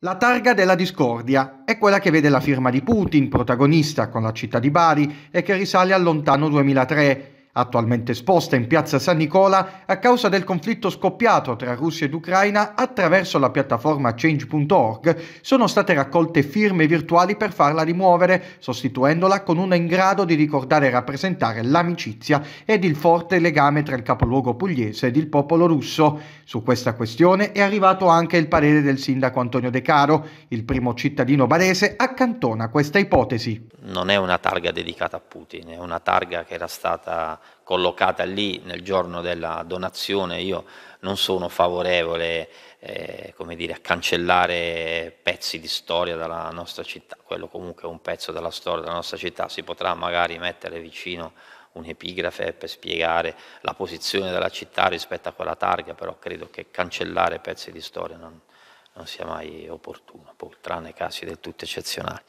La targa della discordia è quella che vede la firma di Putin, protagonista con la città di Bari e che risale al lontano 2003, attualmente esposta in piazza San Nicola a causa del conflitto scoppiato tra Russia ed Ucraina attraverso la piattaforma change.org, sono state raccolte firme virtuali per farla rimuovere, sostituendola con una in grado di ricordare e rappresentare l'amicizia ed il forte legame tra il capoluogo pugliese ed il popolo russo. Su questa questione è arrivato anche il parere del sindaco Antonio De Caro, il primo cittadino barese accantona questa ipotesi. Non è una targa dedicata a Putin, è una targa che era stata collocata lì nel giorno della donazione, io non sono favorevole eh, dire, a cancellare pezzi di storia dalla nostra città, quello comunque è un pezzo della storia della nostra città, si potrà magari mettere vicino un'epigrafe per spiegare la posizione della città rispetto a quella targa, però credo che cancellare pezzi di storia non, non sia mai opportuno, tranne casi del tutto eccezionali.